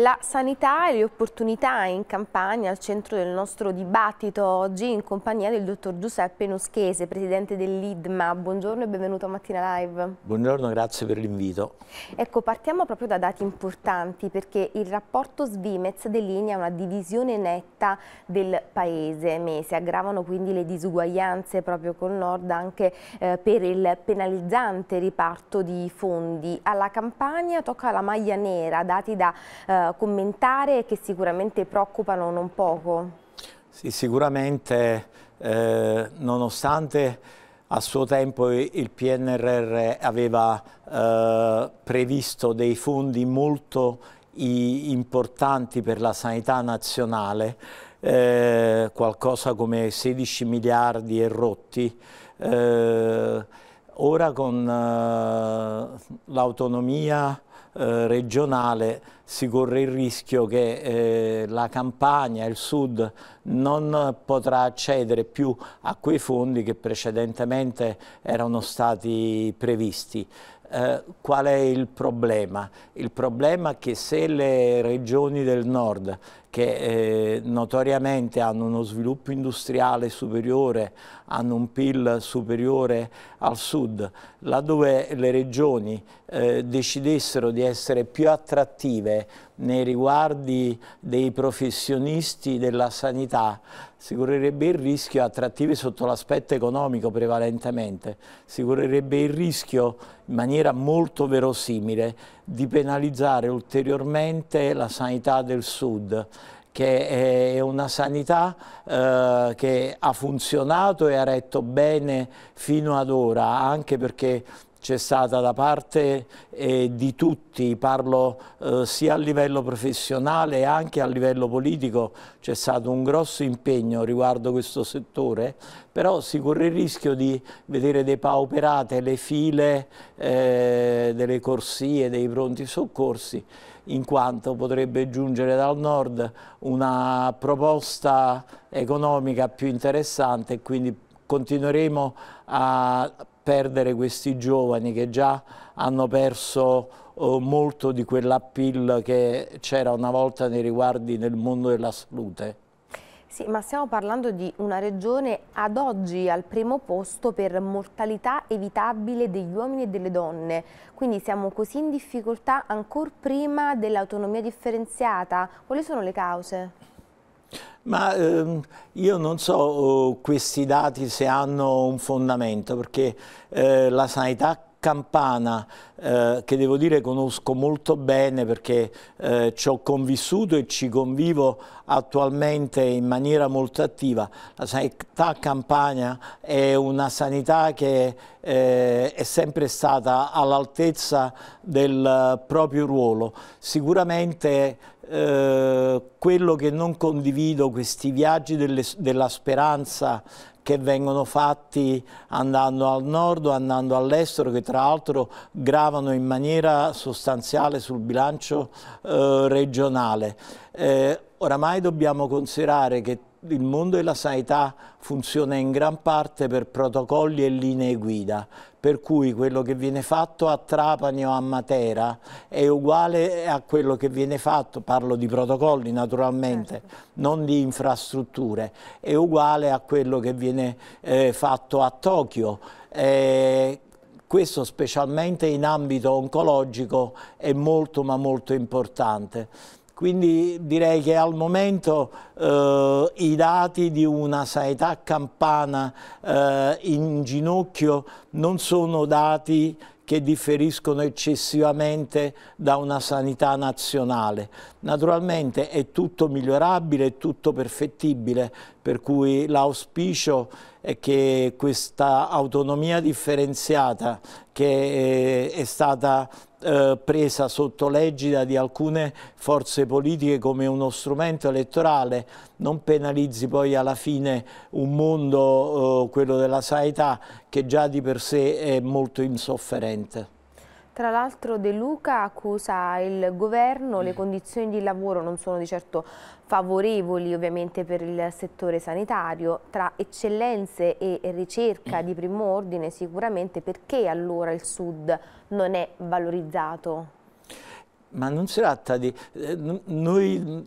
la sanità e le opportunità in campagna al centro del nostro dibattito oggi in compagnia del dottor Giuseppe Noschese, presidente dell'IDMA. Buongiorno e benvenuto a Mattina Live. Buongiorno, grazie per l'invito. Ecco, partiamo proprio da dati importanti perché il rapporto Svimez delinea una divisione netta del paese. Si aggravano quindi le disuguaglianze proprio col nord anche eh, per il penalizzante riparto di fondi. Alla campagna tocca la maglia nera, dati da eh, commentare e che sicuramente preoccupano non poco. Sì, sicuramente eh, nonostante a suo tempo il PNRR aveva eh, previsto dei fondi molto importanti per la sanità nazionale, eh, qualcosa come 16 miliardi e rotti. Eh, ora con eh, l'autonomia eh, regionale si corre il rischio che eh, la Campania, il Sud non potrà accedere più a quei fondi che precedentemente erano stati previsti. Eh, qual è il problema? Il problema è che se le regioni del nord, che eh, notoriamente hanno uno sviluppo industriale superiore, hanno un PIL superiore al sud, laddove le regioni eh, decidessero di essere più attrattive nei riguardi dei professionisti della sanità, si correrebbe il rischio, attrattivi sotto l'aspetto economico prevalentemente, si correrebbe il rischio in maniera molto verosimile di penalizzare ulteriormente la sanità del Sud che è una sanità eh, che ha funzionato e ha retto bene fino ad ora, anche perché c'è stata da parte eh, di tutti, parlo eh, sia a livello professionale che anche a livello politico, c'è stato un grosso impegno riguardo questo settore, però si corre il rischio di vedere depauperate le file eh, delle corsie, dei pronti soccorsi, in quanto potrebbe giungere dal nord una proposta economica più interessante e quindi continueremo a perdere questi giovani che già hanno perso eh, molto di quell'appeal che c'era una volta nei riguardi del mondo della salute. Sì, ma stiamo parlando di una regione ad oggi al primo posto per mortalità evitabile degli uomini e delle donne, quindi siamo così in difficoltà ancora prima dell'autonomia differenziata. Quali sono le cause? Ma ehm, io non so oh, questi dati se hanno un fondamento, perché eh, la sanità campana eh, che devo dire conosco molto bene perché eh, ci ho convissuto e ci convivo attualmente in maniera molto attiva. La sanità campana è una sanità che eh, è sempre stata all'altezza del eh, proprio ruolo. Sicuramente eh, quello che non condivido, questi viaggi delle, della speranza che vengono fatti andando al nord o andando all'estero, che tra l'altro gravano in maniera sostanziale sul bilancio eh, regionale. Eh, oramai dobbiamo considerare che il mondo della sanità funziona in gran parte per protocolli e linee guida, per cui quello che viene fatto a Trapani o a Matera è uguale a quello che viene fatto, parlo di protocolli naturalmente, certo. non di infrastrutture, è uguale a quello che viene eh, fatto a Tokyo. Eh, questo specialmente in ambito oncologico è molto ma molto importante. Quindi direi che al momento eh, i dati di una sanità campana eh, in ginocchio non sono dati che differiscono eccessivamente da una sanità nazionale. Naturalmente è tutto migliorabile, è tutto perfettibile, per cui l'auspicio è che questa autonomia differenziata che eh, è stata eh, presa sotto legida di alcune forze politiche come uno strumento elettorale non penalizzi poi alla fine un mondo, eh, quello della sanità, che già di per sé è molto insofferente. Tra l'altro De Luca accusa il governo, le mm. condizioni di lavoro non sono di certo favorevoli ovviamente per il settore sanitario, tra eccellenze e ricerca di primo ordine sicuramente perché allora il Sud non è valorizzato? Ma non si tratta di... Eh, noi mm,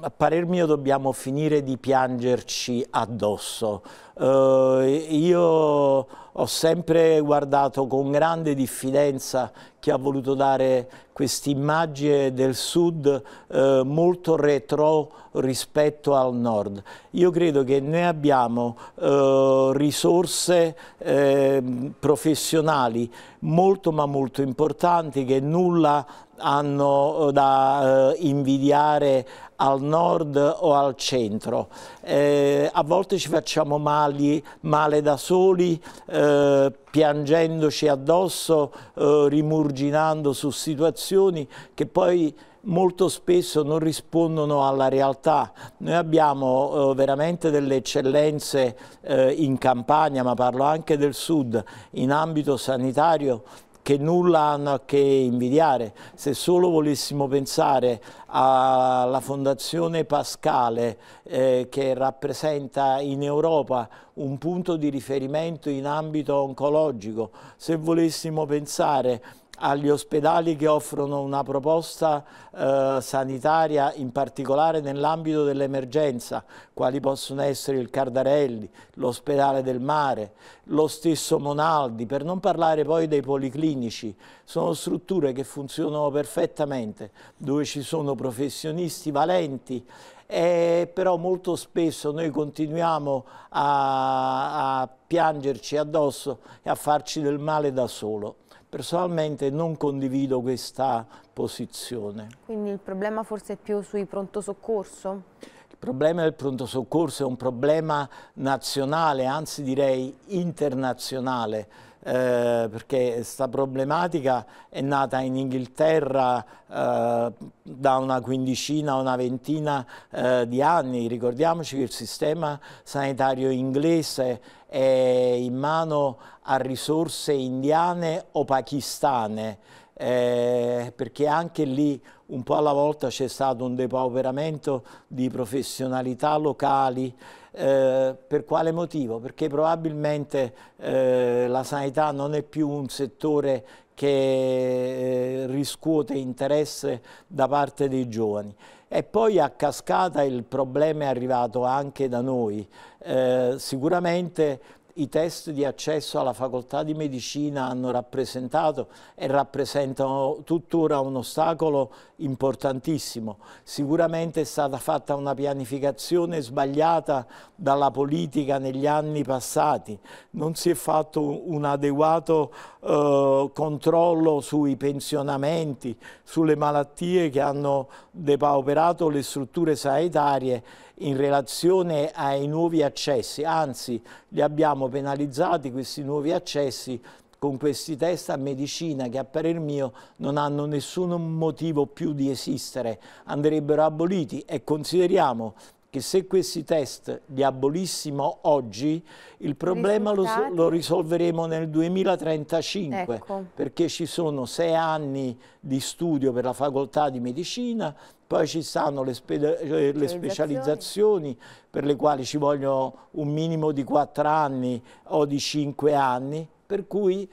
a parer mio dobbiamo finire di piangerci addosso eh, io ho sempre guardato con grande diffidenza chi ha voluto dare questa immagine del sud eh, molto retro rispetto al nord. Io credo che noi abbiamo eh, risorse ehm, professionali molto ma molto importanti che nulla hanno eh, da eh, invidiare al nord o al centro. Eh, a volte ci facciamo male mali, male da soli, eh, piangendoci addosso, eh, rimurginando su situazioni che poi molto spesso non rispondono alla realtà. Noi abbiamo eh, veramente delle eccellenze eh, in Campania, ma parlo anche del Sud, in ambito sanitario che nulla hanno a che invidiare. Se solo volessimo pensare alla Fondazione Pascale eh, che rappresenta in Europa un punto di riferimento in ambito oncologico, se volessimo pensare agli ospedali che offrono una proposta eh, sanitaria in particolare nell'ambito dell'emergenza, quali possono essere il Cardarelli, l'ospedale del mare, lo stesso Monaldi, per non parlare poi dei policlinici. Sono strutture che funzionano perfettamente, dove ci sono professionisti valenti eh, però molto spesso noi continuiamo a, a piangerci addosso e a farci del male da solo. Personalmente non condivido questa posizione. Quindi il problema forse è più sui pronto soccorso? Il problema del pronto soccorso è un problema nazionale, anzi direi internazionale eh, perché questa problematica è nata in Inghilterra eh, da una quindicina una ventina eh, di anni. Ricordiamoci che il sistema sanitario inglese è in mano a risorse indiane o pakistane, eh, perché anche lì un po' alla volta c'è stato un depauperamento di professionalità locali eh, per quale motivo? Perché probabilmente eh, la sanità non è più un settore che eh, riscuote interesse da parte dei giovani. E poi a cascata il problema è arrivato anche da noi. Eh, sicuramente i test di accesso alla facoltà di medicina hanno rappresentato e rappresentano tuttora un ostacolo importantissimo. Sicuramente è stata fatta una pianificazione sbagliata dalla politica negli anni passati, non si è fatto un adeguato eh, controllo sui pensionamenti, sulle malattie che hanno depauperato le strutture sanitarie in relazione ai nuovi accessi, anzi li abbiamo penalizzati questi nuovi accessi con questi test a medicina che a parer mio non hanno nessun motivo più di esistere, andrebbero aboliti e consideriamo che se questi test li abolissimo oggi, il problema lo, lo, risolveremo nel 2035, ecco. perché ci sono sei anni di studio per la facoltà di medicina, poi ci stanno le, spe eh, le specializzazioni per le quali ci vogliono un minimo di quattro anni o di cinque anni, per cui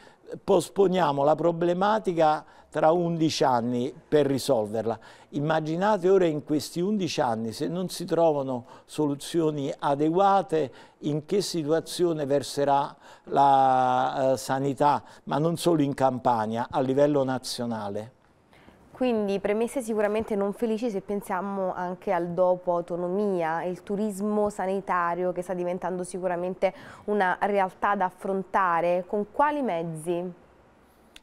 posponiamo la problematica tra 11 anni per risolverla. Immaginate ora in questi 11 anni se non si trovano soluzioni adeguate in che situazione verserà la eh, sanità, ma non solo in Campania, a livello nazionale. Quindi premesse sicuramente non felici se pensiamo anche al dopo autonomia, il turismo sanitario che sta diventando sicuramente una realtà da affrontare. Con quali mezzi?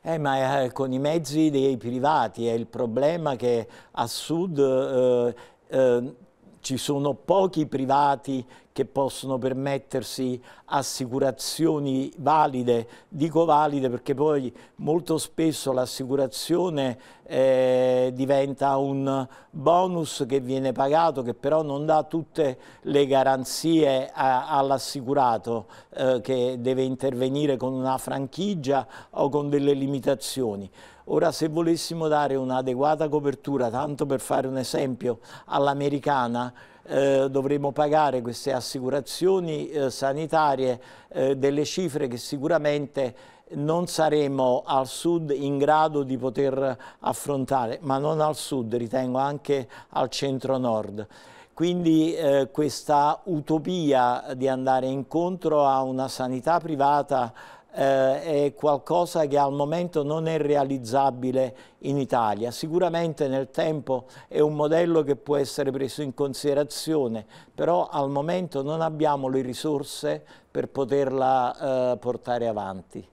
Eh, ma eh, con i mezzi dei privati è il problema che a sud eh, eh ci sono pochi privati che possono permettersi assicurazioni valide, dico valide perché poi molto spesso l'assicurazione eh, diventa un bonus che viene pagato che però non dà tutte le garanzie all'assicurato eh, che deve intervenire con una franchigia o con delle limitazioni. Ora se volessimo dare un'adeguata copertura, tanto per fare un esempio, all'americana, eh, dovremo pagare queste assicurazioni eh, sanitarie eh, delle cifre che sicuramente non saremo al sud in grado di poter affrontare, ma non al sud, ritengo anche al centro-nord. Quindi eh, questa utopia di andare incontro a una sanità privata eh, è qualcosa che al momento non è realizzabile in Italia. Sicuramente nel tempo è un modello che può essere preso in considerazione, però al momento non abbiamo le risorse per poterla eh, portare avanti.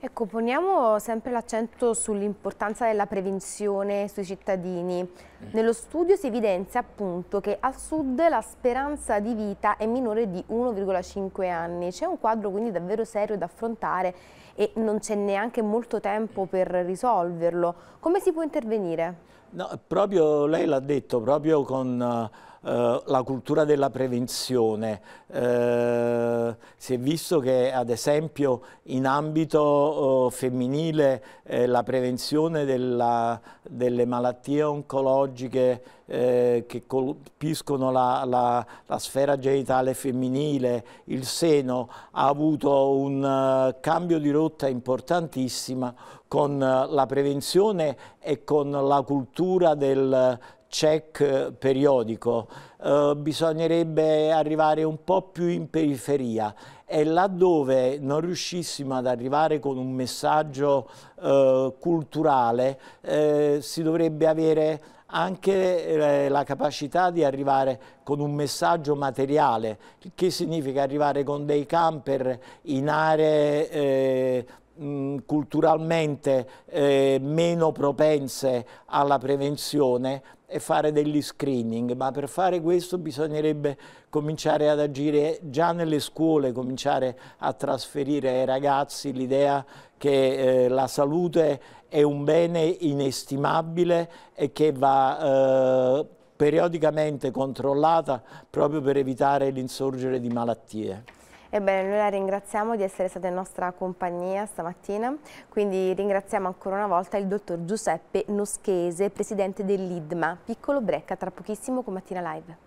Ecco, poniamo sempre l'accento sull'importanza della prevenzione sui cittadini. Mm. Nello studio si evidenzia appunto che al sud la speranza di vita è minore di 1,5 anni. C'è un quadro quindi davvero serio da affrontare e non c'è neanche molto tempo per risolverlo. Come si può intervenire? No, proprio lei l'ha detto, proprio con... Uh eh, la cultura della prevenzione. Eh, si è visto che ad esempio in ambito oh, femminile eh, la prevenzione della, delle malattie oncologiche eh, che colpiscono la, la, la, sfera genitale femminile, il seno, ha avuto un uh, cambio di rotta importantissima con uh, la prevenzione e con la cultura del, check eh, periodico, eh, bisognerebbe arrivare un po' più in periferia e laddove non riuscissimo ad arrivare con un messaggio eh, culturale eh, si dovrebbe avere anche eh, la capacità di arrivare con un messaggio materiale, che significa arrivare con dei camper in aree eh, mh, mm, culturalmente eh, meno propense alla prevenzione e fare degli screening, ma per fare questo bisognerebbe cominciare ad agire già nelle scuole, cominciare a trasferire ai ragazzi l'idea che eh, la salute è un bene inestimabile e che va eh, periodicamente controllata proprio per evitare l'insorgere di malattie. Ebbene, noi la ringraziamo di essere stata in nostra compagnia stamattina, quindi ringraziamo ancora una volta il dottor Giuseppe Noschese, presidente dell'IDMA. Piccolo break, tra pochissimo con Mattina Live.